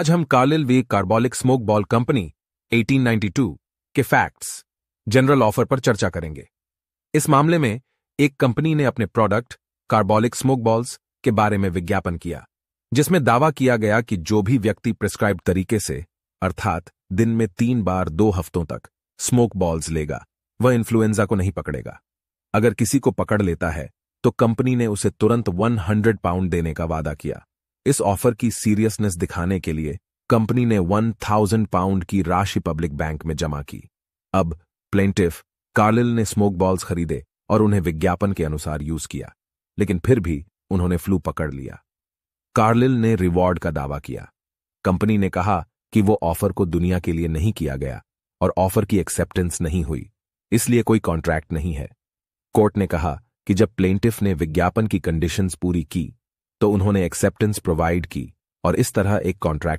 आज हम Carlill v Carbolic Smoke Ball Company 1892 के फैक्ट्स जनरल ऑफर पर चर्चा करेंगे इस मामले में एक कंपनी ने अपने प्रोडक्ट कार्बोलिक स्मोक बॉल्स के बारे में विज्ञापन किया जिसमें दावा किया गया कि जो भी व्यक्ति प्रिस्क्राइब तरीके से अर्थात दिन में तीन बार दो हफ्तों तक स्मोक बॉल्स लेगा वह इन्फ्लुएंजा को नहीं पकड़ेगा अगर किसी को पकड़ लेता है तो कंपनी ने उसे तुरंत 100 पाउंड देने का वादा किया इस ऑफर की सीरियसनेस दिखाने के लिए कंपनी ने 1000 पाउंड की राशि पब्लिक बैंक में जमा की अब प्लेंटिफ कार्लिल ने स्मोक बॉल्स खरीदे और उन्हें विज्ञापन के अनुसार यूज किया लेकिन फिर भी उन्होंने फ्लू पकड़ लिया कार्लिल ने रिवॉर्ड का दावा किया कंपनी ने कहा कि वो ऑफर को दुनिया के लिए नहीं किया गया और ऑफर की एक्सेप्टेंस नहीं हुई इसलिए कोई कॉन्ट्रैक्ट नहीं है कोर्ट ने कहा कि जब प्लेंटिफ ने विज्ञापन की कंडीशंस पूरी की तो उन्होंने एक्सेप्टेंस प्रोवाइड की और इस तरह एक कॉन्ट्रैक्ट